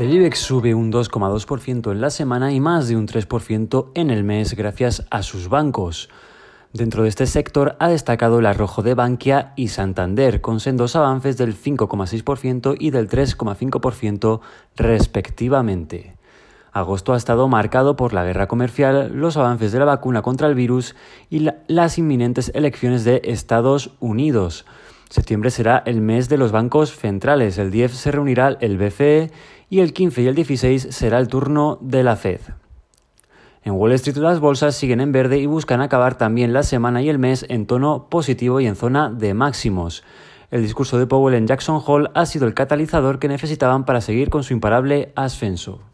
El IBEX sube un 2,2% en la semana y más de un 3% en el mes gracias a sus bancos. Dentro de este sector ha destacado el arrojo de Bankia y Santander, con sendos avances del 5,6% y del 3,5% respectivamente. Agosto ha estado marcado por la guerra comercial, los avances de la vacuna contra el virus y las inminentes elecciones de Estados Unidos. Septiembre será el mes de los bancos centrales. El 10 se reunirá el BCE y el 15 y el 16 será el turno de la Fed. En Wall Street las bolsas siguen en verde y buscan acabar también la semana y el mes en tono positivo y en zona de máximos. El discurso de Powell en Jackson Hall ha sido el catalizador que necesitaban para seguir con su imparable ascenso.